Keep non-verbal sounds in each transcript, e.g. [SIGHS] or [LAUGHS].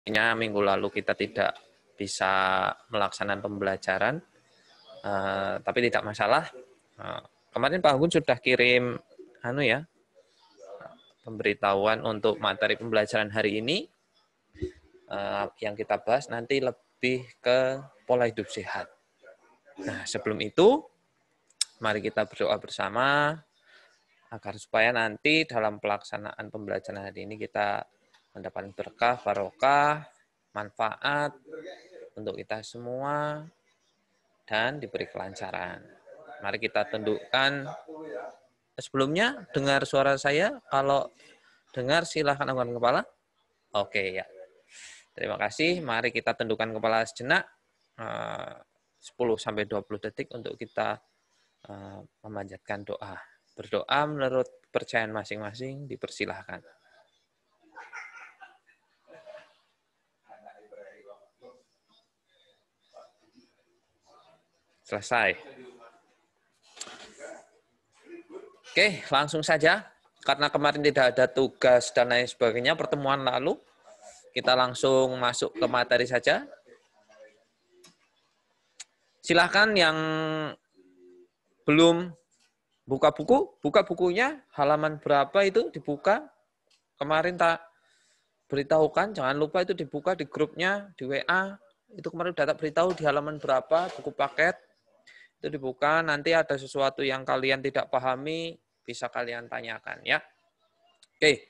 Artinya minggu lalu kita tidak bisa melaksanakan pembelajaran, uh, tapi tidak masalah. Uh, kemarin Pak Agun sudah kirim anu ya pemberitahuan untuk materi pembelajaran hari ini uh, yang kita bahas nanti lebih ke pola hidup sehat. Nah sebelum itu mari kita berdoa bersama agar supaya nanti dalam pelaksanaan pembelajaran hari ini kita mendapatkan berkah, barokah, manfaat untuk kita semua dan diberi kelancaran. Mari kita tundukkan sebelumnya dengar suara saya kalau dengar silahkan angkat kepala. Oke ya. Terima kasih. Mari kita tundukkan kepala sejenak 10 eh, sampai 20 detik untuk kita eh, memanjatkan doa. Berdoa menurut percayaan masing-masing dipersilahkan. Selesai. Oke, langsung saja. Karena kemarin tidak ada tugas dan lain sebagainya, pertemuan lalu, kita langsung masuk ke materi saja. Silahkan yang belum buka buku, buka bukunya, halaman berapa itu dibuka. Kemarin tak beritahukan, jangan lupa itu dibuka di grupnya, di WA. Itu kemarin udah beritahu di halaman berapa, buku paket, itu dibuka. Nanti ada sesuatu yang kalian tidak pahami, bisa kalian tanyakan ya. Oke,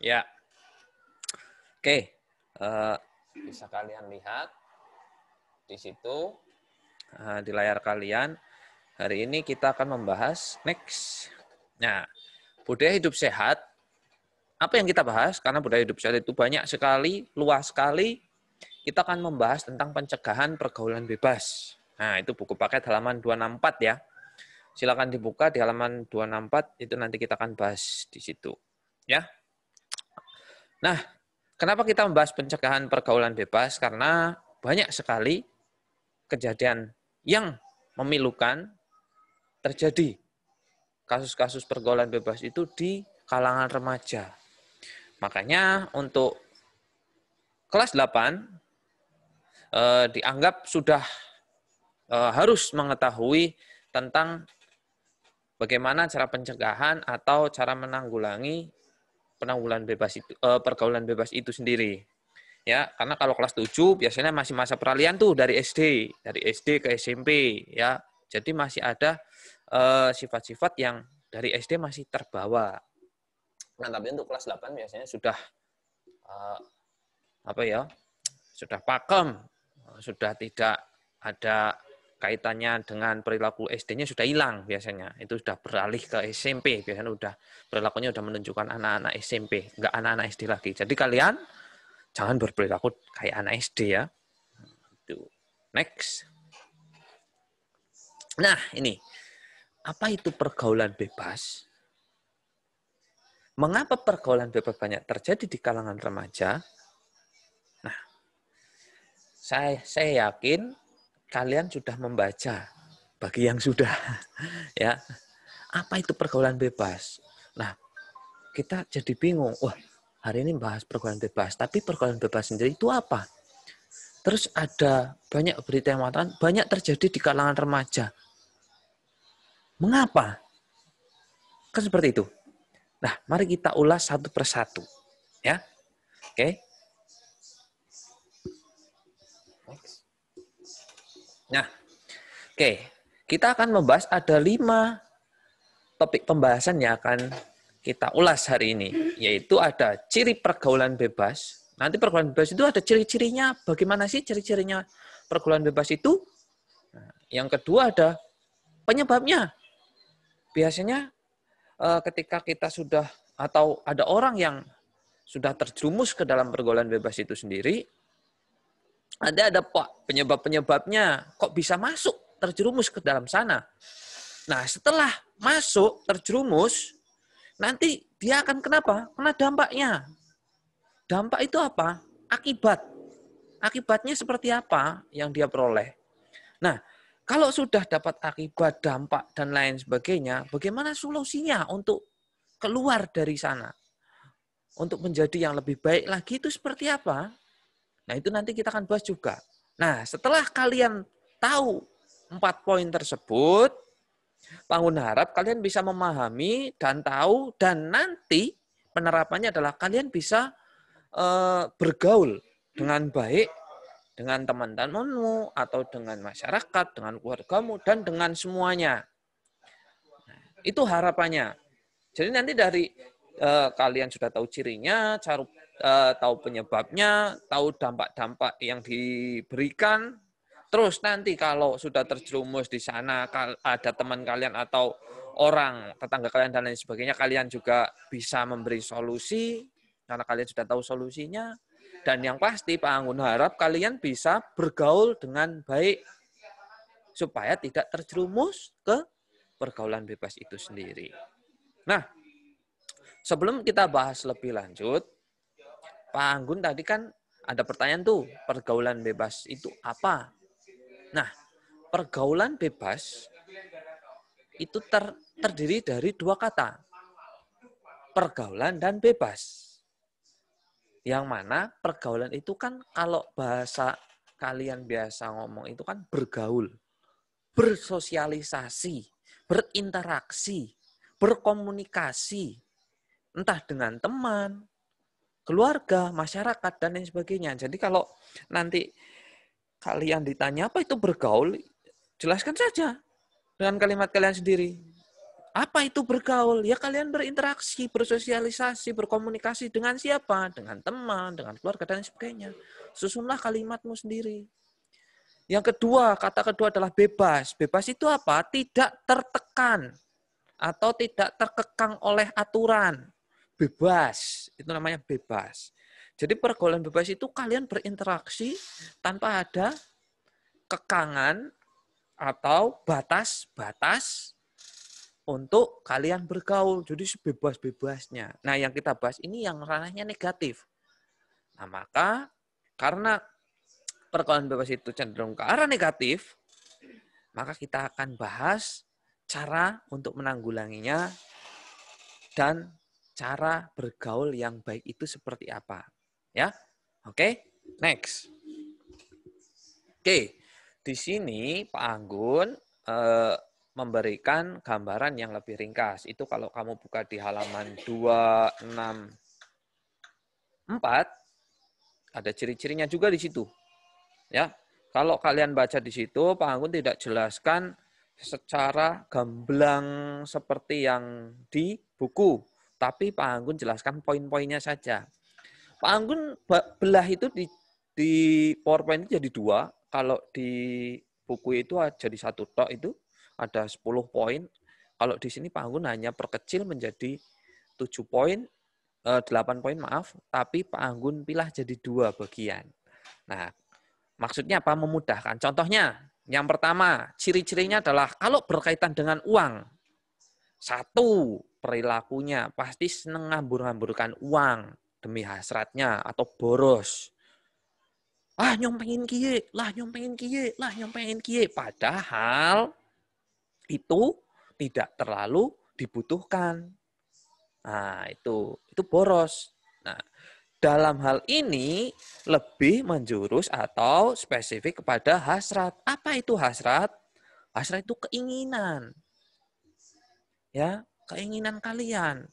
Ya. Oke. Okay. Eh, bisa kalian lihat di situ. Eh, di layar kalian. Hari ini kita akan membahas next. Nah, budaya hidup sehat. Apa yang kita bahas? Karena budaya hidup sehat itu banyak sekali, luas sekali. Kita akan membahas tentang pencegahan pergaulan bebas. Nah, itu buku paket halaman 264 ya. Silakan dibuka di halaman 264, itu nanti kita akan bahas di situ. Ya, Nah, kenapa kita membahas pencegahan pergaulan bebas? Karena banyak sekali kejadian yang memilukan terjadi. Kasus-kasus pergaulan bebas itu di kalangan remaja. Makanya untuk kelas 8 eh, dianggap sudah eh, harus mengetahui tentang bagaimana cara pencegahan atau cara menanggulangi penanggulan bebas itu uh, pergaulan bebas itu sendiri. Ya, karena kalau kelas 7 biasanya masih masa peralihan tuh dari SD, dari SD ke SMP ya. Jadi masih ada eh, sifat-sifat uh, yang dari SD masih terbawa. Nah, tapi untuk kelas 8 biasanya sudah uh, apa ya? Sudah pakem, sudah tidak ada kaitannya dengan perilaku SD-nya sudah hilang biasanya. Itu sudah beralih ke SMP, biasanya sudah perilakunya sudah menunjukkan anak-anak SMP, enggak anak-anak SD lagi. Jadi kalian jangan berperilaku kayak anak SD ya. Next. Nah, ini. Apa itu pergaulan bebas? Mengapa pergaulan bebas banyak terjadi di kalangan remaja? Nah, saya saya yakin kalian sudah membaca bagi yang sudah [LAUGHS] ya apa itu pergaulan bebas nah kita jadi bingung wah hari ini bahas pergaulan bebas tapi pergaulan bebas sendiri itu apa terus ada banyak berita yang mengatakan banyak terjadi di kalangan remaja mengapa kan seperti itu nah mari kita ulas satu persatu ya oke Nah, oke, okay. kita akan membahas ada lima topik pembahasan yang akan kita ulas hari ini, yaitu ada ciri pergaulan bebas. Nanti pergaulan bebas itu ada ciri-cirinya, bagaimana sih ciri-cirinya pergaulan bebas itu? Nah, yang kedua ada penyebabnya. Biasanya eh, ketika kita sudah atau ada orang yang sudah terjerumus ke dalam pergaulan bebas itu sendiri, anda ada Pak, penyebab-penyebabnya kok bisa masuk terjerumus ke dalam sana. Nah, setelah masuk terjerumus, nanti dia akan kenapa? Kena dampaknya. Dampak itu apa? Akibat. Akibatnya seperti apa yang dia peroleh? Nah, kalau sudah dapat akibat, dampak, dan lain sebagainya, bagaimana solusinya untuk keluar dari sana? Untuk menjadi yang lebih baik lagi itu seperti apa? Nah, itu nanti kita akan bahas juga. Nah, setelah kalian tahu empat poin tersebut, Bangun harap kalian bisa memahami dan tahu dan nanti penerapannya adalah kalian bisa eh, bergaul dengan baik dengan teman-temanmu atau dengan masyarakat, dengan keluargamu dan dengan semuanya. Nah, itu harapannya. Jadi nanti dari e, kalian sudah tahu cirinya, cara Eh, tahu penyebabnya, tahu dampak-dampak yang diberikan. Terus nanti kalau sudah terjerumus di sana ada teman kalian atau orang tetangga kalian dan lain sebagainya, kalian juga bisa memberi solusi karena kalian sudah tahu solusinya. Dan yang pasti Pak Anggun harap kalian bisa bergaul dengan baik supaya tidak terjerumus ke pergaulan bebas itu sendiri. Nah, sebelum kita bahas lebih lanjut, Pak Anggun tadi kan ada pertanyaan tuh, pergaulan bebas itu apa? Nah, pergaulan bebas itu ter, terdiri dari dua kata. Pergaulan dan bebas. Yang mana pergaulan itu kan kalau bahasa kalian biasa ngomong itu kan bergaul, bersosialisasi, berinteraksi, berkomunikasi, entah dengan teman, keluarga, masyarakat, dan lain sebagainya. Jadi kalau nanti kalian ditanya apa itu bergaul, jelaskan saja dengan kalimat kalian sendiri. Apa itu bergaul? Ya kalian berinteraksi, bersosialisasi, berkomunikasi dengan siapa? Dengan teman, dengan keluarga, dan lain sebagainya. Susunlah kalimatmu sendiri. Yang kedua, kata kedua adalah bebas. Bebas itu apa? Tidak tertekan atau tidak terkekang oleh aturan bebas. Itu namanya bebas. Jadi pergaulan bebas itu kalian berinteraksi tanpa ada kekangan atau batas-batas untuk kalian bergaul. Jadi sebebas-bebasnya. Nah, yang kita bahas ini yang ranahnya negatif. Nah, maka karena pergaulan bebas itu cenderung ke arah negatif, maka kita akan bahas cara untuk menanggulanginya dan cara bergaul yang baik itu seperti apa. Ya, oke, okay? next. Oke, okay. di sini Pak Anggun uh, memberikan gambaran yang lebih ringkas. Itu kalau kamu buka di halaman 264, ada ciri-cirinya juga di situ. Ya, kalau kalian baca di situ, Pak Anggun tidak jelaskan secara gamblang seperti yang di buku tapi Pak Anggun jelaskan poin-poinnya saja. Pak Anggun belah itu di, di PowerPoint itu jadi dua. Kalau di buku itu jadi satu tok itu ada 10 poin. Kalau di sini Pak Anggun hanya perkecil menjadi tujuh poin, e, delapan poin maaf, tapi Pak Anggun pilah jadi dua bagian. Nah, maksudnya apa? Memudahkan. Contohnya, yang pertama, ciri-cirinya adalah kalau berkaitan dengan uang, satu, perilakunya pasti seneng ngambur-ngamburkan uang demi hasratnya atau boros. Ah nyompengin kie, lah nyompengin kie, lah nyompengin kie. Padahal itu tidak terlalu dibutuhkan. Nah itu, itu boros. Nah, dalam hal ini lebih menjurus atau spesifik kepada hasrat. Apa itu hasrat? Hasrat itu keinginan ya keinginan kalian.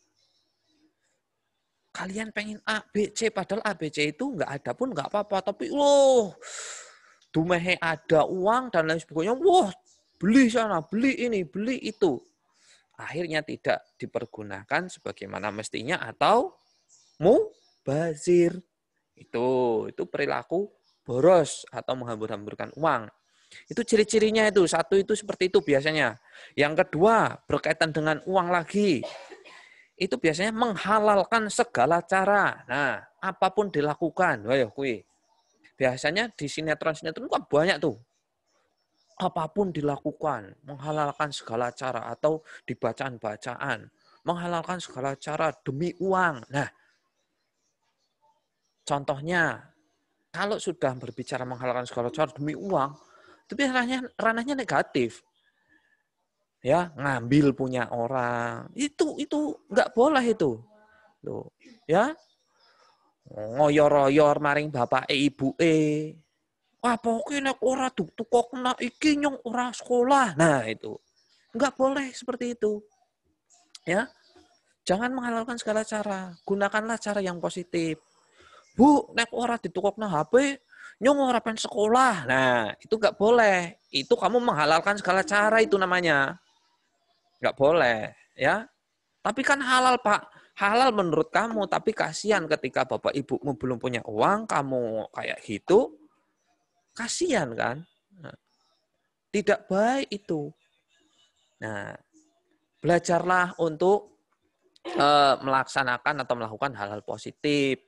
Kalian pengen A, B, C, padahal A, B, C itu nggak ada pun nggak apa-apa. Tapi loh, dumehe ada uang dan lain sebagainya. Wah, beli sana, beli ini, beli itu. Akhirnya tidak dipergunakan sebagaimana mestinya atau mu bazir Itu, itu perilaku boros atau menghambur-hamburkan uang. Itu ciri-cirinya itu. Satu itu seperti itu biasanya. Yang kedua, berkaitan dengan uang lagi. Itu biasanya menghalalkan segala cara. Nah, apapun dilakukan. Wah, kui. Biasanya di sinetron-sinetron kok kan banyak tuh. Apapun dilakukan, menghalalkan segala cara atau dibacaan bacaan menghalalkan segala cara demi uang. Nah, contohnya kalau sudah berbicara menghalalkan segala cara demi uang, tapi ranahnya ranahnya negatif ya ngambil punya orang itu itu nggak boleh itu loh ya ngoyor-oyor maring bapak e ibu e wah pokoknya nak ora tuh kok kena iki yang ora sekolah nah itu nggak boleh seperti itu ya jangan menghalalkan segala cara gunakanlah cara yang positif bu nek ora ditukokna HP nyong rapen sekolah. Nah, itu nggak boleh. Itu kamu menghalalkan segala cara itu namanya. Nggak boleh, ya. Tapi kan halal, Pak. Halal menurut kamu, tapi kasihan ketika bapak ibumu belum punya uang, kamu kayak gitu. Kasihan kan? Nah, tidak baik itu. Nah, belajarlah untuk eh, melaksanakan atau melakukan hal-hal positif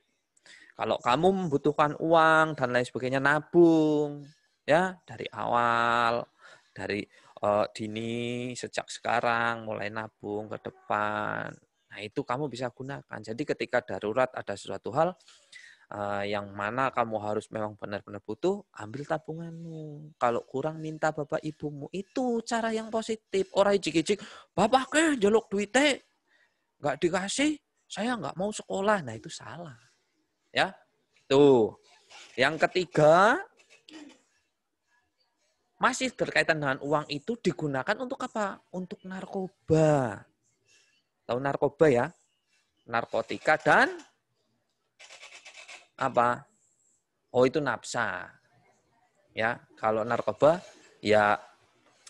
kalau kamu membutuhkan uang dan lain sebagainya, nabung ya dari awal, dari uh, dini sejak sekarang mulai nabung ke depan. Nah, itu kamu bisa gunakan. Jadi ketika darurat ada sesuatu hal uh, yang mana kamu harus memang benar-benar butuh, ambil tabunganmu. Kalau kurang minta bapak ibumu. Itu cara yang positif. Orang ijik-ijik, "Bapak ke jaluk duitnya nggak dikasih, saya nggak mau sekolah." Nah, itu salah. Ya. Tuh. Yang ketiga masih berkaitan dengan uang itu digunakan untuk apa? Untuk narkoba. Tau narkoba ya? Narkotika dan apa? Oh, itu nafsa. Ya, kalau narkoba ya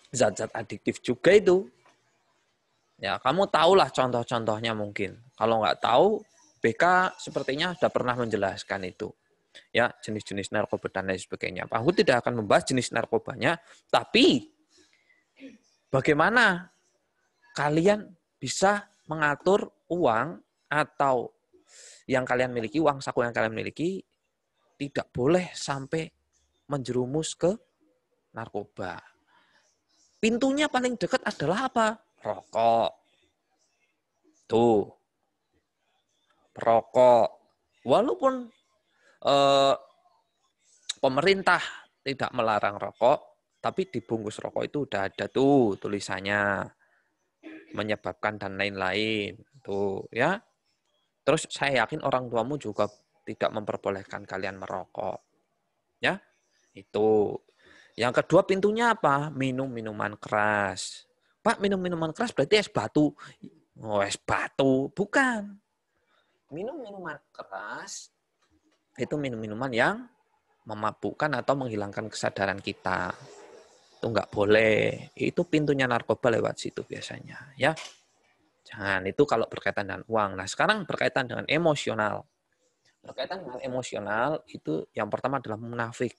zat-zat adiktif juga itu. Ya, kamu tahulah contoh-contohnya mungkin. Kalau nggak tahu, BK sepertinya sudah pernah menjelaskan itu. Ya, jenis-jenis narkoba dan lain sebagainya. Pak Hud tidak akan membahas jenis narkobanya, tapi bagaimana kalian bisa mengatur uang atau yang kalian miliki, uang saku yang kalian miliki, tidak boleh sampai menjerumus ke narkoba. Pintunya paling dekat adalah apa? Rokok. Tuh rokok. Walaupun eh, pemerintah tidak melarang rokok, tapi dibungkus rokok itu udah ada tuh tulisannya menyebabkan dan lain-lain tuh ya. Terus saya yakin orang tuamu juga tidak memperbolehkan kalian merokok. Ya, itu. Yang kedua pintunya apa? Minum minuman keras. Pak, minum minuman keras berarti es batu. Oh, es batu. Bukan minum minuman keras itu minum minuman yang memabukkan atau menghilangkan kesadaran kita. Itu nggak boleh. Itu pintunya narkoba lewat situ biasanya, ya. Jangan itu kalau berkaitan dengan uang. Nah, sekarang berkaitan dengan emosional. Berkaitan dengan emosional itu yang pertama adalah munafik.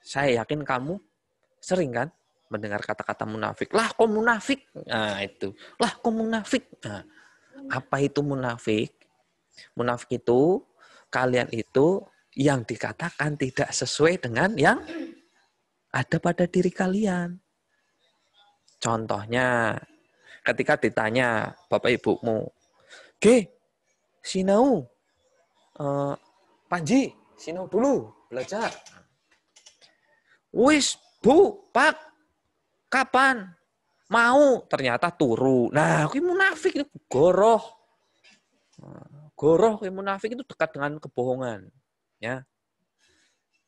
Saya yakin kamu sering kan mendengar kata-kata munafik. Lah, kok munafik? Nah, itu. Lah, kok munafik? Nah, apa itu munafik? Munafik itu, kalian itu yang dikatakan tidak sesuai dengan yang ada pada diri kalian. Contohnya, ketika ditanya bapak ibumu, ke sinau, uh, eh, Panji, sinau dulu, belajar. Wis, bu, pak, kapan? Mau, ternyata turu. Nah, aku munafik, goroh. Goroh ke munafik itu dekat dengan kebohongan. Ya.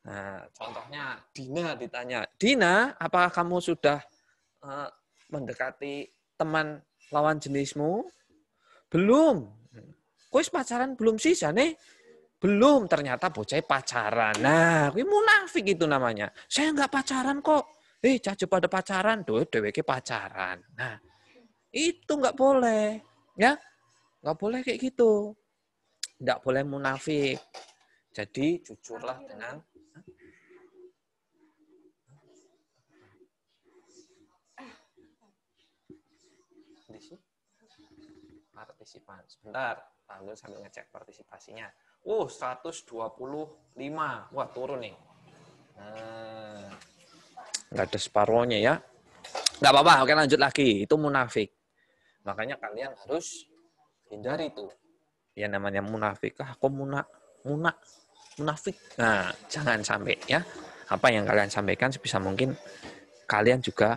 Nah, contohnya Dina ditanya, Dina, apakah kamu sudah uh, mendekati teman lawan jenismu? Belum. Kuis pacaran belum sih, Jane? Belum, ternyata bocah pacaran. Nah, kuwi munafik itu namanya. Saya nggak pacaran kok. Eh, caca pada pacaran, doy dwk pacaran. Nah, itu nggak boleh. Ya, nggak boleh kayak gitu tidak boleh munafik. Jadi jujurlah dengan partisipan. Sebentar, tanggung sambil ngecek partisipasinya. Uh, 125. Wah, turun nih. Nah, nggak ada separuhnya ya. Nggak apa-apa, oke lanjut lagi. Itu munafik. Makanya kalian harus hindari itu ya namanya munafik ah kok munak, munak munafik nah jangan sampai ya apa yang kalian sampaikan sebisa mungkin kalian juga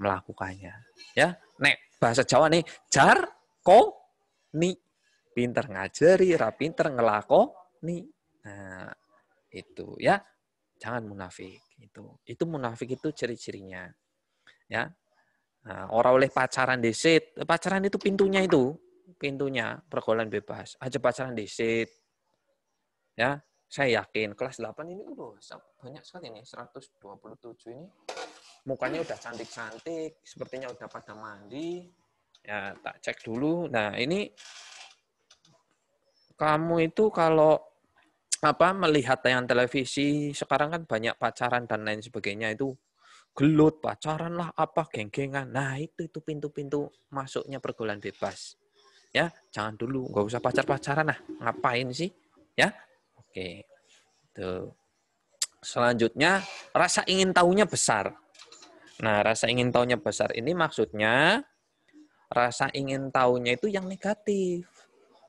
melakukannya ya nek bahasa Jawa nih jar ko ni pinter ngajari ra pinter ngelako ni nah itu ya jangan munafik itu itu munafik itu ciri-cirinya ya Nah, orang oleh pacaran desit, pacaran itu pintunya itu pintunya pergaulan bebas. Aja pacaran di disit. Ya, saya yakin kelas 8 ini udah banyak sekali nih 127 ini mukanya udah cantik-cantik, sepertinya udah pada mandi. Ya, tak cek dulu. Nah, ini kamu itu kalau apa melihat tayangan televisi sekarang kan banyak pacaran dan lain sebagainya itu gelut pacaran lah apa geng-gengan nah itu itu pintu-pintu masuknya pergaulan bebas ya jangan dulu nggak usah pacar pacaran nah ngapain sih ya oke tuh selanjutnya rasa ingin tahunya besar nah rasa ingin tahunya besar ini maksudnya rasa ingin tahunya itu yang negatif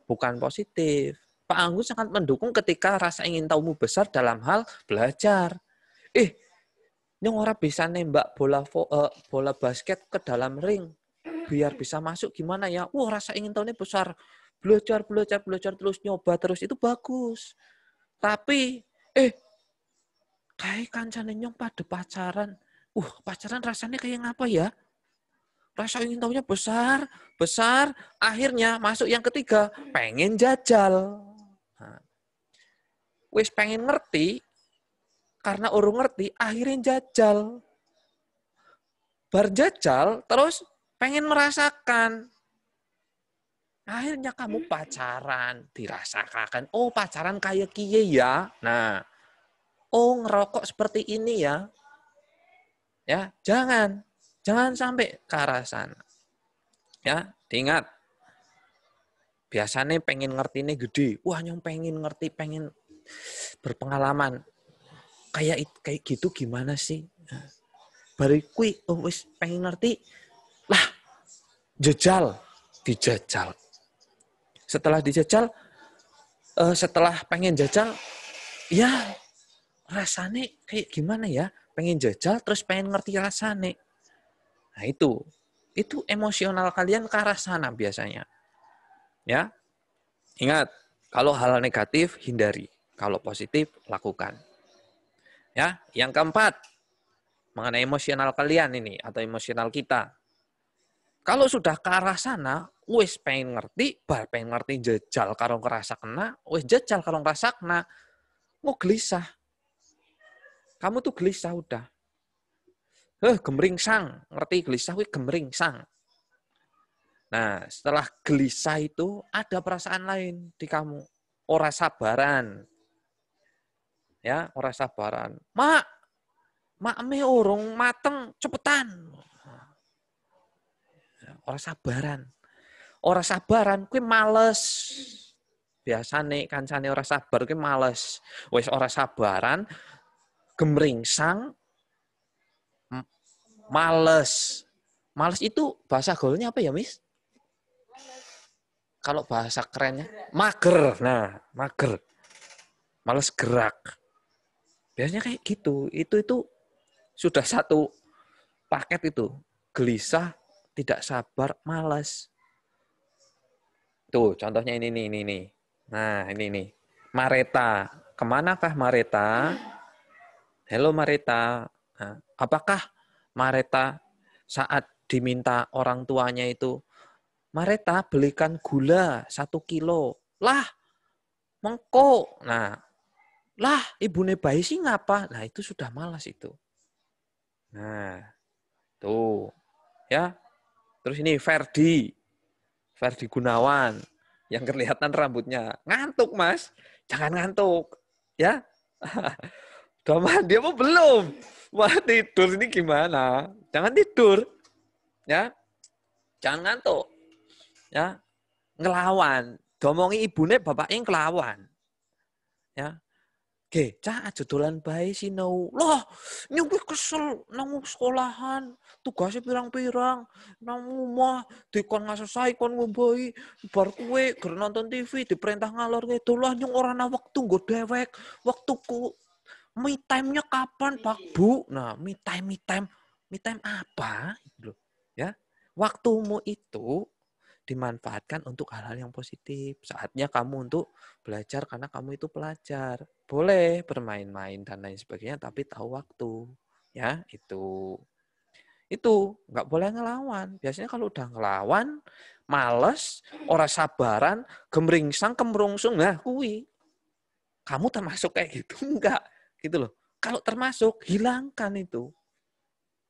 bukan positif Pak Anggus sangat mendukung ketika rasa ingin tahumu besar dalam hal belajar. Eh, ini orang bisa nembak bola eh, bola basket ke dalam ring biar bisa masuk gimana ya wah rasa ingin tahunya besar belajar belajar belajar terus nyoba terus itu bagus tapi eh kayak kancane nyong pada pacaran uh pacaran rasanya kayak ngapa ya rasa ingin tahunya besar besar akhirnya masuk yang ketiga pengen jajal nah, wis pengen ngerti karena urung ngerti akhirnya jajal berjajal terus pengen merasakan. Akhirnya kamu hmm. pacaran, dirasakan. Oh, pacaran kayak kie ya. Nah, oh ngerokok seperti ini ya. Ya, jangan. Jangan sampai ke arah sana. Ya, ingat Biasanya pengen ngerti ini gede. Wah, nyong pengen ngerti, pengen berpengalaman. Kayak kayak gitu gimana sih? Nah, bariku kui, oh, wis pengen ngerti, jejal, dijajal. Setelah dijajal, uh, setelah pengen jajal, ya rasane kayak gimana ya? Pengen jajal terus pengen ngerti rasane. Nah itu, itu emosional kalian ke arah sana biasanya. Ya, ingat kalau hal negatif hindari, kalau positif lakukan. Ya, yang keempat mengenai emosional kalian ini atau emosional kita. Kalau sudah ke arah sana, wis pengen ngerti, bar pengen ngerti jejal Kalau ngerasa kena, wis jejal Kalau ngerasa kena, mau gelisah. Kamu tuh gelisah udah. Heh, sang, Ngerti gelisah, wih sang. Nah, setelah gelisah itu ada perasaan lain di kamu. Ora sabaran. Ya, ora sabaran. Mak, mak me urung mateng cepetan orang sabaran. Orang sabaran kuwi males. Biasane kancane orang sabar kuwi males. Wis orang sabaran gemringsang males. Males itu bahasa golnya apa ya, Miss? Kalau bahasa kerennya mager. Nah, mager. Males gerak. Biasanya kayak gitu. Itu itu sudah satu paket itu gelisah, tidak sabar, malas. Tuh, contohnya ini nih, ini nih. Nah, ini nih. Mareta. Kemanakah Mareta? Halo Mareta. Nah, apakah Mareta saat diminta orang tuanya itu, Mareta belikan gula satu kilo. Lah, mengko. Nah, lah ibu bayi sih ngapa? Nah itu sudah malas itu. Nah, tuh. Ya, Terus ini Ferdi. Ferdi Gunawan yang kelihatan rambutnya ngantuk, Mas. Jangan ngantuk, ya. [LAUGHS] Udah dia mau belum. mau tidur ini gimana? Jangan tidur. Ya. Jangan ngantuk. Ya. Ngelawan. Domongi ibunya bapaknya ngelawan. Ya. Oke, cah dolan bae sinau. Loh, nyuwi kesel nang sekolahan, tugasnya pirang-pirang, nang omah dikon ngasesai kon ngombai bar kue, ger nonton TV diperintah ngalor ngidul lah nyung ora ana wektu nggo dewek, wektuku me time-nya kapan, Pak Bu? Nah, me time me time, me time apa? Gitu ya. Waktumu itu dimanfaatkan untuk hal-hal yang positif. Saatnya kamu untuk belajar karena kamu itu pelajar. Boleh bermain-main dan lain sebagainya, tapi tahu waktu. Ya, itu. Itu, nggak boleh ngelawan. Biasanya kalau udah ngelawan, males, ora sabaran, gemringsang, kemrungsung, nah kui. Kamu termasuk kayak gitu? Enggak. [LAUGHS] Gitu loh. Kalau termasuk, hilangkan itu.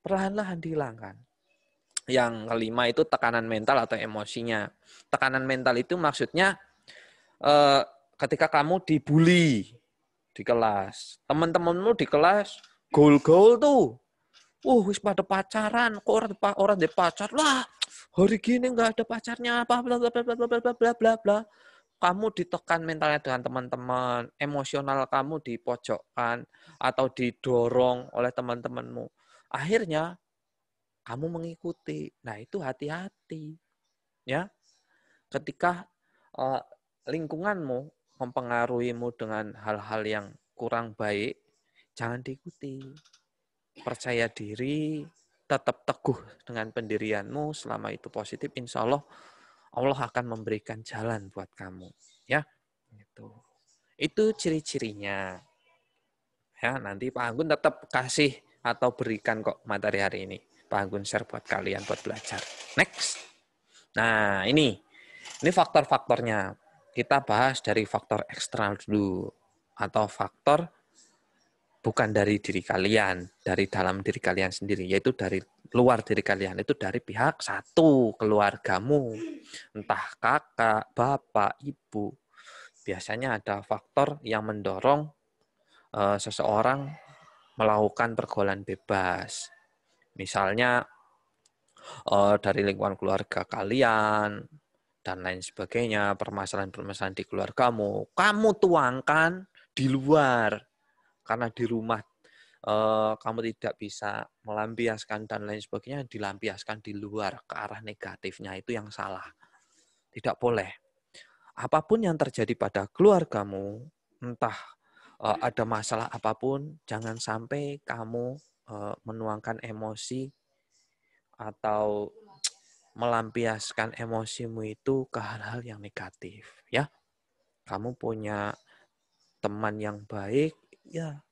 Perlahan-lahan dihilangkan yang kelima itu tekanan mental atau emosinya. Tekanan mental itu maksudnya eh, ketika kamu dibully di kelas, teman-temanmu di kelas goal-goal tuh. Uh, wis pada pacaran, kok orang orang dia pacar lah. Hari gini nggak ada pacarnya apa bla bla bla bla bla bla bla bla bla. Kamu ditekan mentalnya dengan teman-teman, emosional kamu dipojokkan atau didorong oleh teman-temanmu. Akhirnya kamu mengikuti. Nah, itu hati-hati. Ya. Ketika uh, lingkunganmu mempengaruhimu dengan hal-hal yang kurang baik, jangan diikuti. Percaya diri, tetap teguh dengan pendirianmu selama itu positif, insya Allah Allah akan memberikan jalan buat kamu. Ya, itu itu ciri-cirinya. Ya, nanti Pak Anggun tetap kasih atau berikan kok materi hari ini. Pak Anggun share buat kalian buat belajar. Next. Nah, ini. Ini faktor-faktornya. Kita bahas dari faktor eksternal dulu atau faktor bukan dari diri kalian, dari dalam diri kalian sendiri, yaitu dari luar diri kalian, itu dari pihak satu, keluargamu, entah kakak, bapak, ibu. Biasanya ada faktor yang mendorong uh, seseorang melakukan pergaulan bebas, Misalnya uh, dari lingkungan keluarga kalian dan lain sebagainya, permasalahan-permasalahan di keluargamu, kamu kamu tuangkan di luar karena di rumah uh, kamu tidak bisa melampiaskan dan lain sebagainya, dilampiaskan di luar ke arah negatifnya itu yang salah. Tidak boleh. Apapun yang terjadi pada keluargamu, entah uh, ada masalah apapun, jangan sampai kamu uh, menuangkan emosi atau melampiaskan emosimu itu ke hal-hal yang negatif ya kamu punya teman yang baik ya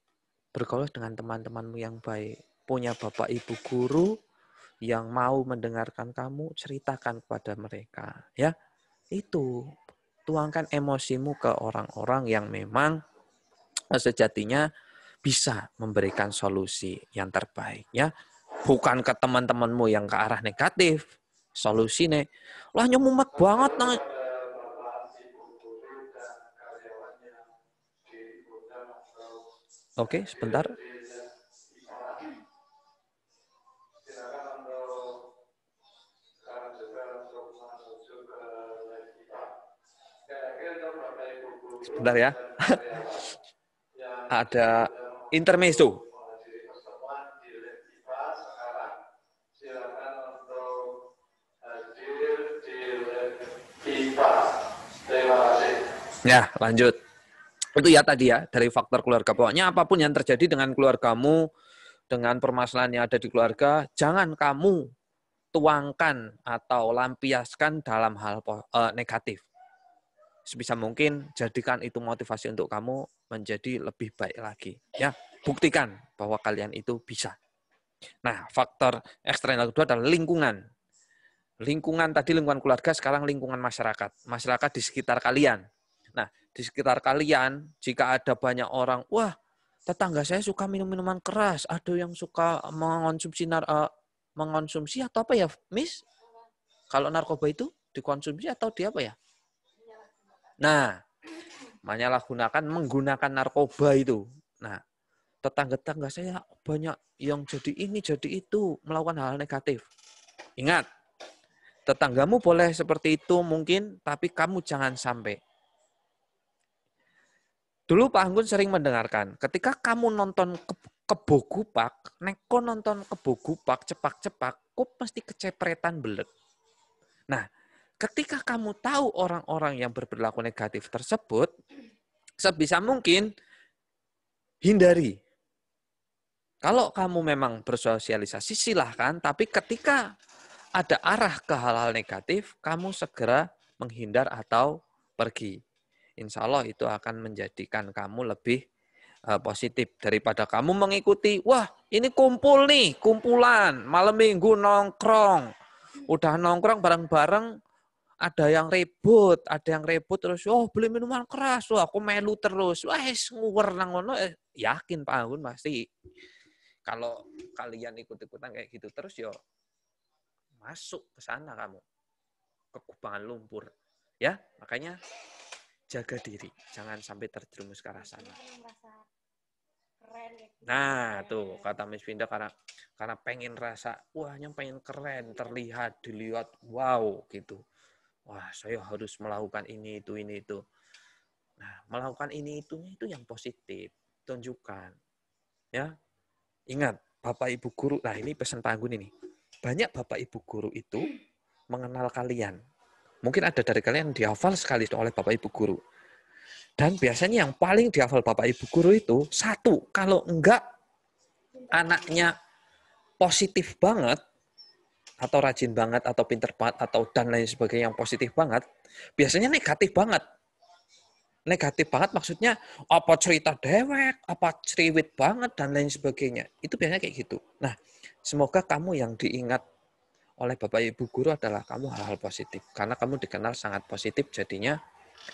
bergaul dengan teman-temanmu yang baik punya bapak ibu guru yang mau mendengarkan kamu ceritakan kepada mereka ya itu tuangkan emosimu ke orang-orang yang memang eh, sejatinya bisa memberikan solusi yang terbaik ya. Bukan ke teman-temanmu yang ke arah negatif, solusi nih. Lah nyemumet banget nang Oke, okay, sebentar. Sebentar ya. [LAUGHS] Ada intermezzo. Ya, lanjut. Itu ya tadi ya, dari faktor keluarga. Pokoknya apapun yang terjadi dengan keluargamu, dengan permasalahan yang ada di keluarga, jangan kamu tuangkan atau lampiaskan dalam hal eh, negatif sebisa mungkin jadikan itu motivasi untuk kamu menjadi lebih baik lagi. Ya, buktikan bahwa kalian itu bisa. Nah, faktor eksternal kedua adalah lingkungan. Lingkungan tadi lingkungan keluarga, sekarang lingkungan masyarakat. Masyarakat di sekitar kalian. Nah, di sekitar kalian, jika ada banyak orang, wah, tetangga saya suka minum minuman keras, ada yang suka mengonsumsi nar uh, mengonsumsi atau apa ya, Miss? Kalau narkoba itu dikonsumsi atau di apa ya? Nah, makanya gunakan menggunakan narkoba itu. Nah, tetangga-tetangga saya banyak yang jadi ini, jadi itu, melakukan hal, -hal negatif. Ingat, tetanggamu boleh seperti itu mungkin, tapi kamu jangan sampai. Dulu Pak Anggun sering mendengarkan, ketika kamu nonton ke kebo gupak, neko nonton kebo gupak, cepak-cepak, kok mesti kecepretan belek. Nah, ketika kamu tahu orang-orang yang berperilaku negatif tersebut, sebisa mungkin hindari. Kalau kamu memang bersosialisasi, silahkan. Tapi ketika ada arah ke hal-hal negatif, kamu segera menghindar atau pergi. Insya Allah itu akan menjadikan kamu lebih eh, positif daripada kamu mengikuti, wah ini kumpul nih, kumpulan, malam minggu nongkrong. Udah nongkrong bareng-bareng, ada yang ribut, ada yang ribut terus, oh beli minuman keras, wah aku melu terus, wah es nguwer nang ngono, eh, yakin Pak Anggun pasti. Kalau kalian ikut-ikutan kayak gitu terus yo masuk ke sana kamu ke kubangan lumpur ya makanya jaga diri jangan sampai terjerumus ke arah sana ya. nah tuh kata Miss Vinda karena karena pengen rasa wah yang pengen keren terlihat dilihat wow gitu wah saya harus melakukan ini itu ini itu. Nah, melakukan ini itu itu yang positif, tunjukkan. Ya. Ingat, Bapak Ibu guru. Nah, ini pesan panggung ini. Banyak Bapak Ibu guru itu mengenal kalian. Mungkin ada dari kalian yang dihafal sekali oleh Bapak Ibu guru. Dan biasanya yang paling dihafal Bapak Ibu guru itu satu, kalau enggak anaknya positif banget, atau rajin banget atau pinter banget atau dan lain sebagainya yang positif banget biasanya negatif banget negatif banget maksudnya apa cerita dewek apa ceriwit banget dan lain sebagainya itu biasanya kayak gitu nah semoga kamu yang diingat oleh bapak ibu guru adalah kamu hal-hal positif karena kamu dikenal sangat positif jadinya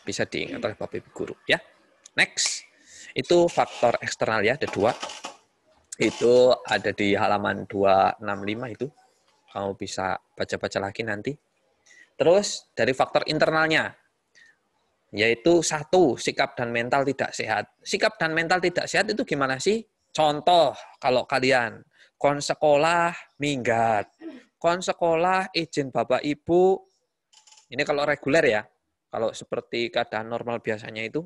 bisa diingat oleh bapak ibu guru ya next itu faktor eksternal ya ada dua itu ada di halaman 265 itu kamu bisa baca-baca lagi nanti. Terus dari faktor internalnya, yaitu satu, sikap dan mental tidak sehat. Sikap dan mental tidak sehat itu gimana sih? Contoh, kalau kalian kon sekolah minggat, kon sekolah izin bapak ibu, ini kalau reguler ya, kalau seperti keadaan normal biasanya itu,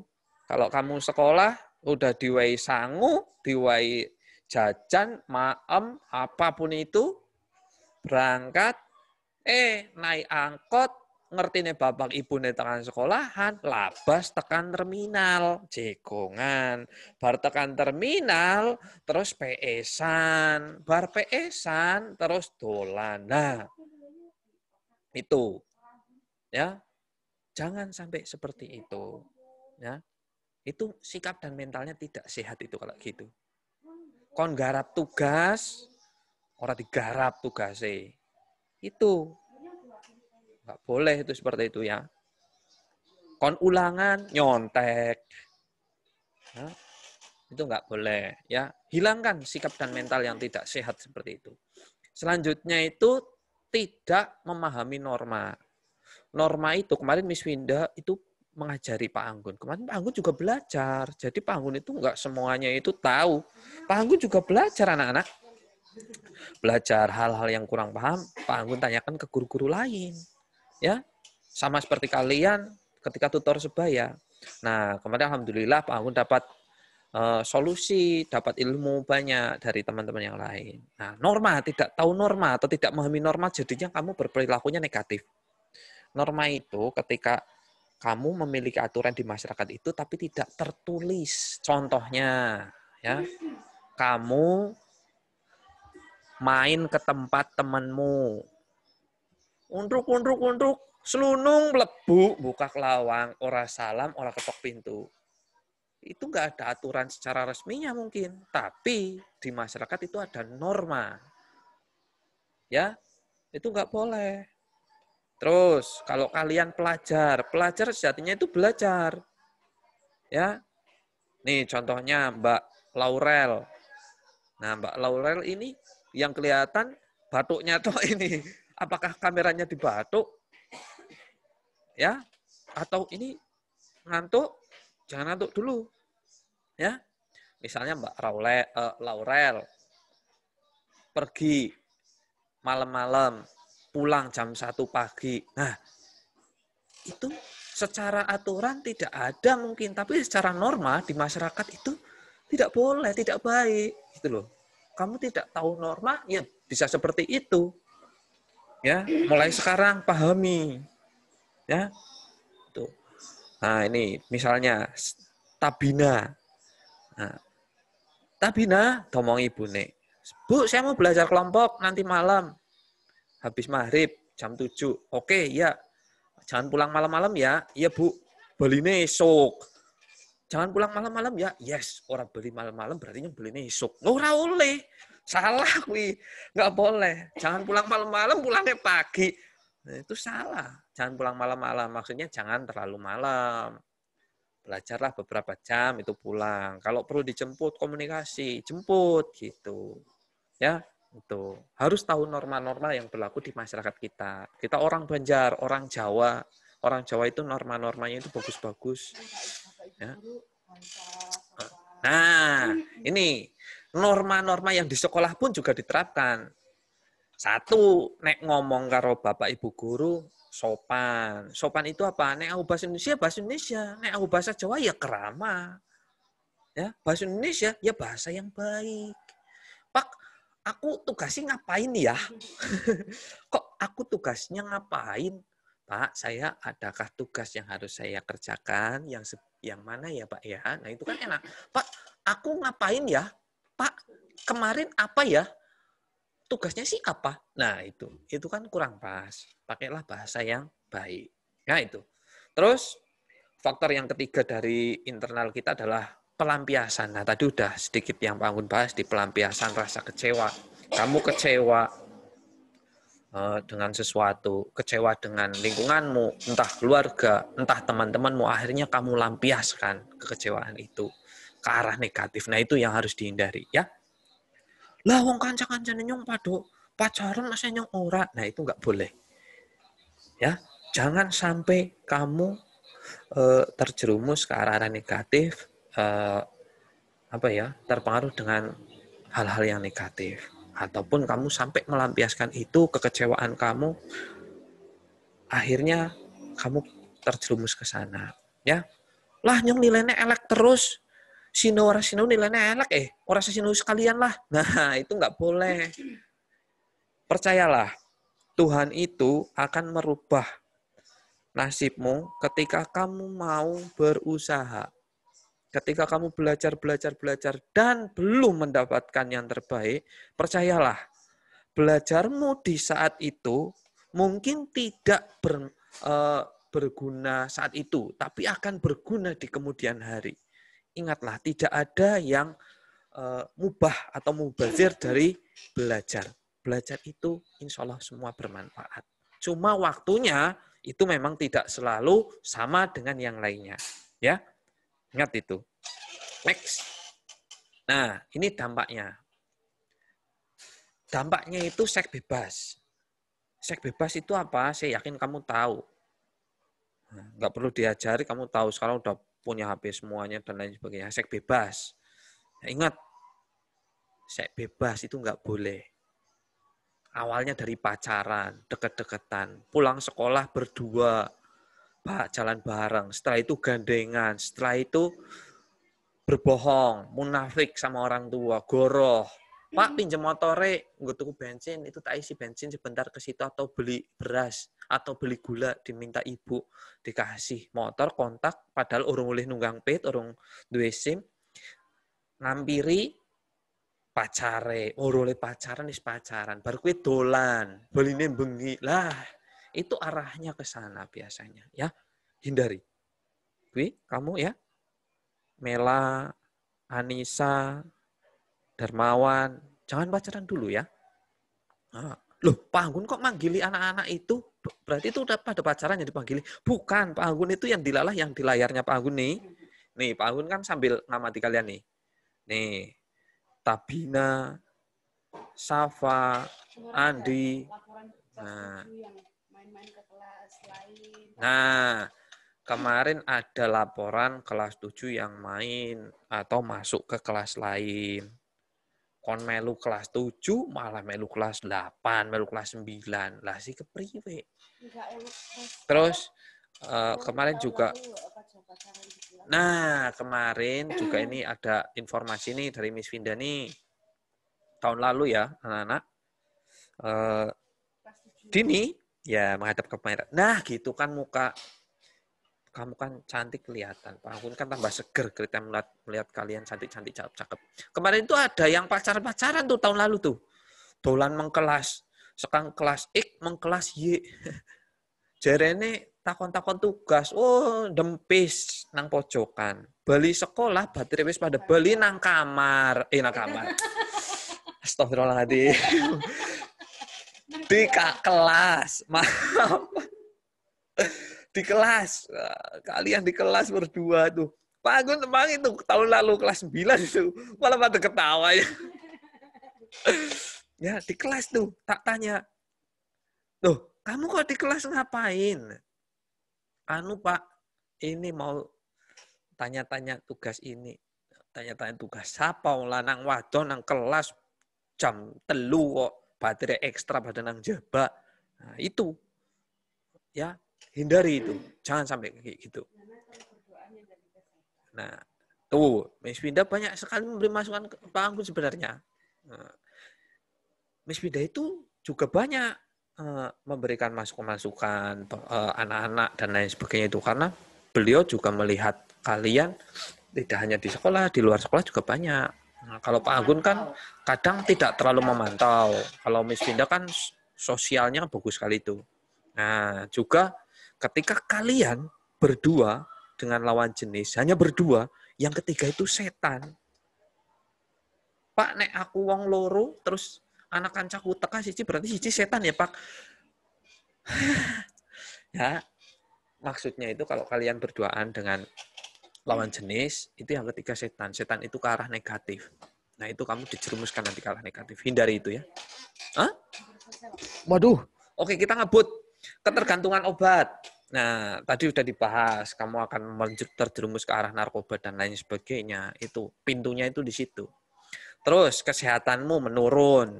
kalau kamu sekolah udah diwai sangu, diwai jajan, maem, apapun itu, berangkat, eh naik angkot, ngerti nih bapak ibu nih tekan sekolahan, labas tekan terminal, jekongan. Bar tekan terminal, terus pesan, bar pesan, terus dolana. Itu. Ya. Jangan sampai seperti itu. Ya. Itu sikap dan mentalnya tidak sehat itu kalau gitu. Kon garap tugas, Ora digarap tugasnya. Itu. Enggak boleh itu seperti itu ya. Kon ulangan nyontek. Ya. itu enggak boleh ya. Hilangkan sikap dan mental yang tidak sehat seperti itu. Selanjutnya itu tidak memahami norma. Norma itu kemarin Miss Winda itu mengajari Pak Anggun. Kemarin Pak Anggun juga belajar. Jadi Pak Anggun itu enggak semuanya itu tahu. Pak Anggun juga belajar anak-anak belajar hal-hal yang kurang paham, Pak Anggun tanyakan ke guru-guru lain. Ya, sama seperti kalian ketika tutor sebaya. Nah, kemarin alhamdulillah Pak Anggun dapat uh, solusi, dapat ilmu banyak dari teman-teman yang lain. Nah, norma tidak tahu norma atau tidak memahami norma jadinya kamu berperilakunya negatif. Norma itu ketika kamu memiliki aturan di masyarakat itu tapi tidak tertulis. Contohnya ya, kamu main ke tempat temanmu. unruk unruk unruk, selunung, lebu, buka kelawang, ora salam, ora ketok pintu. Itu nggak ada aturan secara resminya mungkin, tapi di masyarakat itu ada norma. Ya, itu nggak boleh. Terus, kalau kalian pelajar, pelajar sejatinya itu belajar. Ya, nih contohnya Mbak Laurel. Nah, Mbak Laurel ini yang kelihatan batuknya toh [LAUGHS] ini. Apakah kameranya dibatuk? Ya, atau ini ngantuk? Jangan ngantuk dulu. Ya. Misalnya Mbak Raule, uh, Laurel pergi malam-malam, pulang jam satu pagi. Nah, itu secara aturan tidak ada mungkin, tapi secara norma di masyarakat itu tidak boleh, tidak baik, gitu loh kamu tidak tahu norma, ya bisa seperti itu. Ya, mulai sekarang pahami. Ya. Tuh. Nah, ini misalnya Tabina. Nah, Tabina tomong ibu nih. Bu, saya mau belajar kelompok nanti malam. Habis maghrib, jam 7. Oke, ya. Jangan pulang malam-malam ya. Iya, Bu. beli nih esok. Jangan pulang malam-malam ya. Yes, orang beli malam-malam berarti yang beli esok. Oh, ora oleh. Salah kuwi. Enggak boleh. Jangan pulang malam-malam, pulangnya pagi. Nah, itu salah. Jangan pulang malam-malam. Maksudnya jangan terlalu malam. Belajarlah beberapa jam itu pulang. Kalau perlu dijemput komunikasi, jemput gitu. Ya, itu harus tahu norma-norma yang berlaku di masyarakat kita. Kita orang Banjar, orang Jawa, orang Jawa itu norma-normanya itu bagus-bagus ya. Nah, iya. ini norma-norma yang di sekolah pun juga diterapkan. Satu, nek ngomong karo bapak ibu guru sopan. Sopan itu apa? Nek aku bahasa Indonesia, bahasa Indonesia. Nek aku bahasa Jawa ya kerama. Ya, bahasa Indonesia ya bahasa yang baik. Pak, aku tugasnya ngapain ya? [LAUGHS] Kok aku tugasnya ngapain? Pak, saya adakah tugas yang harus saya kerjakan yang yang mana ya Pak ya? Nah itu kan enak. Pak, aku ngapain ya? Pak, kemarin apa ya? Tugasnya sih apa? Nah itu, itu kan kurang pas. Pakailah bahasa yang baik. Nah itu. Terus faktor yang ketiga dari internal kita adalah pelampiasan. Nah tadi udah sedikit yang bangun bahas di pelampiasan rasa kecewa. Kamu kecewa, Eh, dengan sesuatu, kecewa dengan lingkunganmu, entah keluarga, entah teman-temanmu, akhirnya kamu lampiaskan kekecewaan itu ke arah negatif. Nah itu yang harus dihindari ya. Lah wong kanca-kancane nyong padu pacaran masih nyong ora. Nah itu nggak boleh. Ya, jangan sampai kamu uh, terjerumus ke arah-arah negatif uh, apa ya, terpengaruh dengan hal-hal yang negatif ataupun kamu sampai melampiaskan itu kekecewaan kamu akhirnya kamu terjerumus ke sana ya lah nyong nilainya elek terus sino ora sino nilainya elek eh ora sino sekalian lah [LAUGHS] nah itu nggak boleh percayalah Tuhan itu akan merubah nasibmu ketika kamu mau berusaha Ketika kamu belajar, belajar, belajar, dan belum mendapatkan yang terbaik, percayalah, belajarmu di saat itu mungkin tidak ber, e, berguna saat itu, tapi akan berguna di kemudian hari. Ingatlah, tidak ada yang e, mubah atau mubazir dari belajar. Belajar itu insya Allah semua bermanfaat. Cuma waktunya itu memang tidak selalu sama dengan yang lainnya. Ya, Ingat itu. Next. Nah, ini dampaknya. Dampaknya itu seks bebas. Seks bebas itu apa? Saya yakin kamu tahu. Nah, nggak perlu diajari, kamu tahu. Sekarang udah punya HP semuanya dan lain sebagainya. Seks bebas. Nah, ingat, seks bebas itu nggak boleh. Awalnya dari pacaran, deket-deketan, pulang sekolah berdua, Pak jalan bareng, setelah itu gandengan, setelah itu berbohong, munafik sama orang tua, goroh. Pak hmm. pinjam motore, nggak tuku bensin, itu tak isi bensin sebentar ke situ atau beli beras atau beli gula diminta ibu dikasih motor kontak padahal orang boleh nunggang pet orang duwe sim ngampiri pacare orang oh, oleh pacaran is pacaran baru kue dolan beli bengi lah itu arahnya ke sana biasanya ya hindari. Dwi, kamu ya. Mela, Anissa, Darmawan, jangan pacaran dulu ya. Ah, loh, Pak Anggun kok manggili anak-anak itu? Berarti itu udah pada pacaran yang dipanggili. Bukan, Pak Anggun itu yang dilalah yang di layarnya Pak Anggun nih. Nih, Pak Anggun kan sambil ngamati kalian nih. Nih, Tabina, Safa, Andi. Nah, nah kemarin ada laporan kelas 7 yang main atau masuk ke kelas lain. Kon melu kelas 7 malah melu kelas 8, melu kelas 9. Lah sih kepriwe. Terus uh, kemarin juga Nah, kemarin juga ini ada informasi nih dari Miss Vinda nih. Tahun lalu ya, anak-anak. Uh, Dini ya menghadap ke Nah, gitu kan muka kamu kan cantik kelihatan. Pak Anggun kan tambah seger ketika melihat, melihat kalian cantik-cantik cakep-cakep. Kemarin itu ada yang pacaran pacaran tuh tahun lalu tuh. Dolan mengkelas. Sekarang kelas X mengkelas Y. [LAUGHS] Jarene takon-takon tugas. Oh, dempis nang pojokan. Beli sekolah, baterai wis pada beli nang kamar. Eh, nang kamar. [LAUGHS] Astagfirullahaladzim. [LAUGHS] Di kak kelas. Maaf di kelas. Kalian di kelas berdua tuh. Pak Agun emang itu tahun lalu kelas 9 itu malah pada ketawa ya. [LAUGHS] ya di kelas tuh tak tanya. Tuh, kamu kok di kelas ngapain? Anu Pak, ini mau tanya-tanya tugas ini. Tanya-tanya tugas siapa? Lanang wadon nang kelas jam telu kok baterai ekstra pada nang jaba. Nah, itu. Ya, Hindari itu. Jangan sampai kayak gitu. Nah, tuh, Miss Winda banyak sekali memberi masukan ke Pak Anggun sebenarnya. Nah, Miss Winda itu juga banyak eh, memberikan masukan-masukan eh, anak-anak dan lain sebagainya itu karena beliau juga melihat kalian tidak hanya di sekolah, di luar sekolah juga banyak. Nah, kalau Pak Agun kan kadang tidak terlalu memantau. Kalau Miss Winda kan sosialnya bagus sekali itu. Nah, juga Ketika kalian berdua dengan lawan jenis, hanya berdua, yang ketiga itu setan. Pak, nek aku wong loro, terus anak kancaku teka sisi berarti sisi setan ya, Pak. [SIGHS] ya, maksudnya itu kalau kalian berduaan dengan lawan jenis, itu yang ketiga setan. Setan itu ke arah negatif. Nah, itu kamu dijerumuskan nanti ke arah negatif. Hindari itu ya. Hah? Waduh. Oke, kita ngebut. Ketergantungan obat. Nah, tadi sudah dibahas, kamu akan terjerumus ke arah narkoba dan lain sebagainya. Itu pintunya itu di situ. Terus kesehatanmu menurun,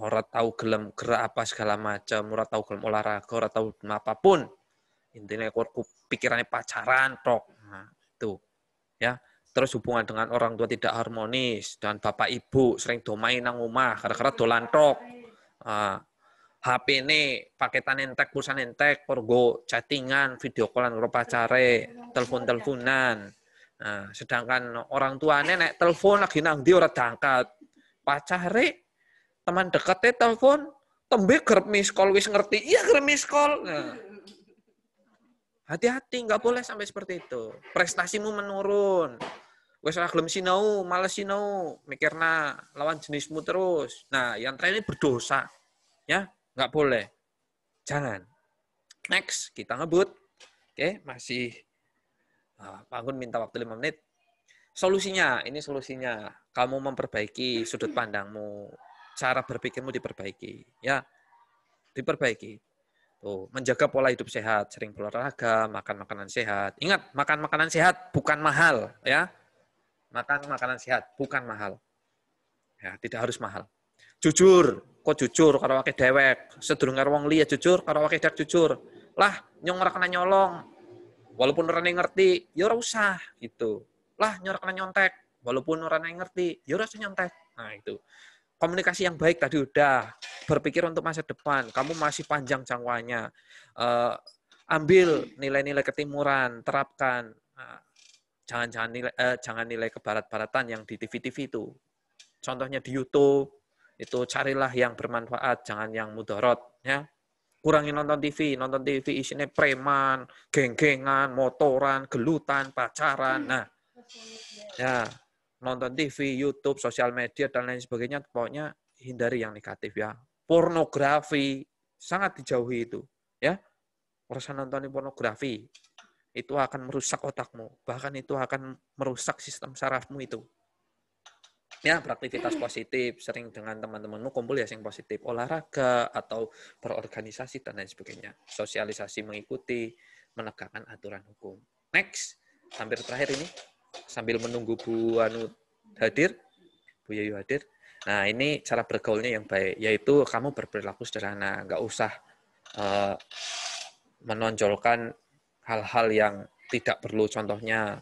orang tahu gelem gerak apa segala macam, orang tahu gelem olahraga, orang tahu apapun. Intinya pikirannya pacaran, tok. Nah, itu. Ya. Terus hubungan dengan orang tua tidak harmonis dan bapak ibu sering domain nang rumah. karena-karena dolan tok. Nah, HP ini paketan entek, pulsa entek, pergo chattingan, video callan karo pacare, telepon-teleponan. Nah, sedangkan orang tuanya nenek telepon lagi nang di orang diangkat. Pacare teman dekatnya telepon tembe kermis miss call wis ngerti, iya kermis miss call. Nah. Hati-hati, nggak boleh sampai seperti itu. Prestasimu menurun. Wes ora gelem sinau, males sinau, mikirna lawan jenismu terus. Nah, yang terakhir ini berdosa. Ya, Nggak boleh. Jangan. Next, kita ngebut. Oke, masih ah, bangun minta waktu lima menit. Solusinya, ini solusinya. Kamu memperbaiki sudut pandangmu. Cara berpikirmu diperbaiki. Ya, diperbaiki. Tuh, menjaga pola hidup sehat, sering berolahraga, makan makanan sehat. Ingat, makan makanan sehat bukan mahal, ya. Makan makanan sehat bukan mahal. Ya, tidak harus mahal. Jujur, kok jujur karo wakil dewek sedurung karo wong liya jujur karo wakil dewek jujur lah nyong ora kena nyolong walaupun ora ngerti ya ora usah gitu lah orang kena nyontek walaupun ora ngerti ya ora usah nyontek nah itu komunikasi yang baik tadi udah berpikir untuk masa depan kamu masih panjang jangkauannya uh, eh, ambil nilai-nilai ketimuran terapkan nah, jangan jangan jangan nilai eh, jangan nilai ke baratan yang di TV-TV itu. Contohnya di YouTube, itu carilah yang bermanfaat, jangan yang mudorot. Ya. Kurangi nonton TV, nonton TV isinya preman, geng-gengan, motoran, gelutan, pacaran. Hmm. Nah, ya nonton TV, YouTube, sosial media dan lain sebagainya, pokoknya hindari yang negatif ya. Pornografi sangat dijauhi itu, ya. Urusan nontonin pornografi itu akan merusak otakmu, bahkan itu akan merusak sistem sarafmu itu ya beraktivitas positif sering dengan teman-temanmu kumpul ya yang positif olahraga atau berorganisasi dan lain sebagainya sosialisasi mengikuti menegakkan aturan hukum next hampir terakhir ini sambil menunggu Bu Anu hadir Bu Yayu hadir nah ini cara bergaulnya yang baik yaitu kamu berperilaku sederhana nggak usah uh, menonjolkan hal-hal yang tidak perlu contohnya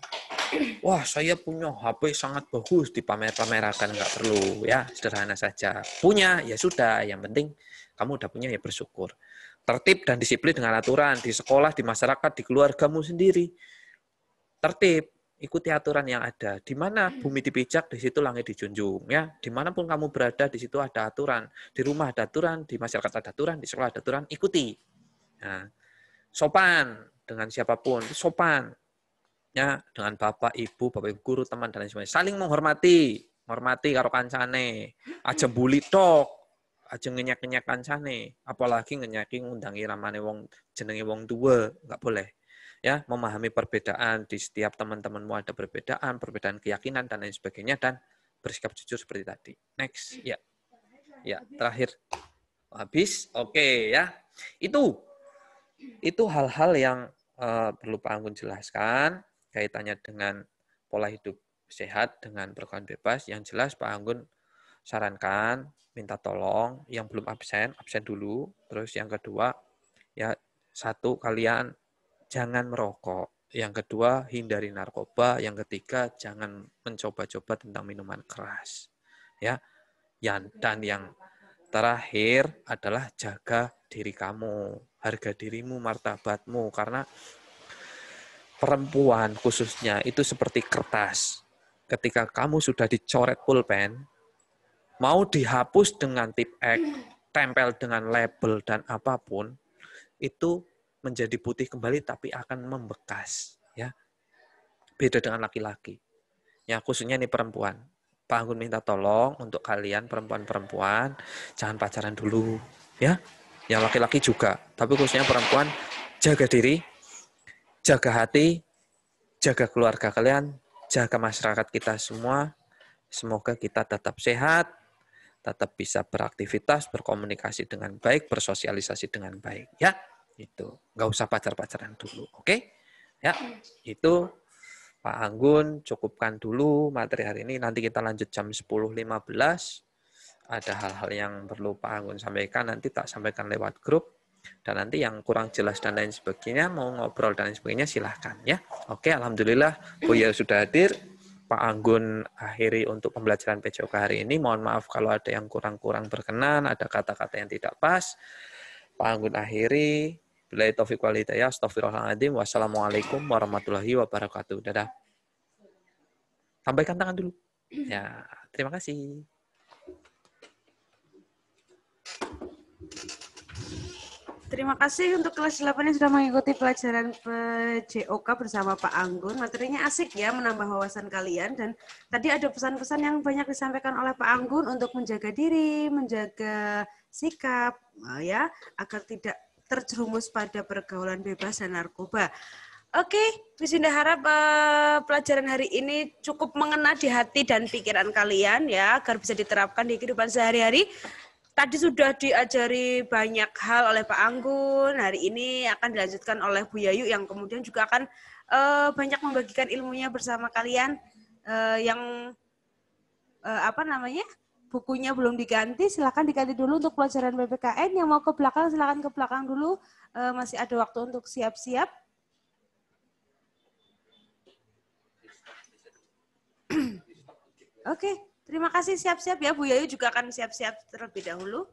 wah saya punya HP sangat bagus di pamer-pamerakan nggak perlu ya sederhana saja punya ya sudah yang penting kamu udah punya ya bersyukur tertib dan disiplin dengan aturan di sekolah di masyarakat di keluargamu sendiri tertib ikuti aturan yang ada di mana bumi dipijak di situ langit dijunjung ya dimanapun kamu berada di situ ada aturan di rumah ada aturan di masyarakat ada aturan di sekolah ada aturan ikuti nah, sopan dengan siapapun sopan ya dengan bapak, ibu, bapak ibu guru, teman dan lain sebagainya. Saling menghormati, menghormati karo kancane. Aja bully tok. Aja ngenyak-ngenyak kancane, apalagi ngenyaki ngundangi ramane wong jenenge wong tua, nggak boleh. Ya, memahami perbedaan di setiap teman-temanmu ada perbedaan, perbedaan keyakinan dan lain sebagainya dan bersikap jujur seperti tadi. Next, ya. Ya, terakhir. Habis, oke okay, ya. Itu itu hal-hal yang uh, perlu Pak Anggun jelaskan kaitannya dengan pola hidup sehat dengan perkawinan bebas yang jelas Pak Anggun sarankan minta tolong yang belum absen absen dulu terus yang kedua ya satu kalian jangan merokok yang kedua hindari narkoba yang ketiga jangan mencoba-coba tentang minuman keras ya yang dan yang terakhir adalah jaga diri kamu harga dirimu martabatmu karena perempuan khususnya itu seperti kertas. Ketika kamu sudah dicoret pulpen, mau dihapus dengan tip X, tempel dengan label dan apapun, itu menjadi putih kembali tapi akan membekas, ya. Beda dengan laki-laki. Ya, khususnya ini perempuan. Pak Anggun minta tolong untuk kalian perempuan-perempuan jangan pacaran dulu, ya. Yang laki-laki juga, tapi khususnya perempuan jaga diri, jaga hati, jaga keluarga kalian, jaga masyarakat kita semua. Semoga kita tetap sehat, tetap bisa beraktivitas, berkomunikasi dengan baik, bersosialisasi dengan baik. Ya, itu. Nggak usah pacar-pacaran dulu, oke? Okay? Ya, itu Pak Anggun, cukupkan dulu materi hari ini. Nanti kita lanjut jam 10.15. Ada hal-hal yang perlu Pak Anggun sampaikan, nanti tak sampaikan lewat grup dan nanti yang kurang jelas dan lain sebagainya mau ngobrol dan lain sebagainya silahkan ya oke alhamdulillah Buya sudah hadir Pak Anggun akhiri untuk pembelajaran PJOK hari ini mohon maaf kalau ada yang kurang-kurang berkenan ada kata-kata yang tidak pas Pak Anggun akhiri Bila taufiq wal hidayah, astagfirullahaladzim. Wassalamualaikum warahmatullahi wabarakatuh. Dadah. Sampaikan tangan dulu. Ya, terima kasih. Terima kasih untuk kelas 8 yang sudah mengikuti pelajaran PJOK bersama Pak Anggun. Materinya asik ya, menambah wawasan kalian. Dan tadi ada pesan-pesan yang banyak disampaikan oleh Pak Anggun untuk menjaga diri, menjaga sikap, eh, ya, agar tidak terjerumus pada pergaulan bebas dan narkoba. Oke, Indah harap uh, pelajaran hari ini cukup mengena di hati dan pikiran kalian ya, agar bisa diterapkan di kehidupan sehari-hari. Tadi sudah diajari banyak hal oleh Pak Anggun. Hari ini akan dilanjutkan oleh Bu Yayu yang kemudian juga akan uh, banyak membagikan ilmunya bersama kalian uh, yang uh, apa namanya? bukunya belum diganti, Silakan diganti dulu untuk pelajaran PPKN. Yang mau ke belakang, silakan ke belakang dulu. Uh, masih ada waktu untuk siap-siap. [CLEARS THROAT] Oke, okay. Terima kasih siap-siap ya. Bu Yayu juga akan siap-siap terlebih dahulu.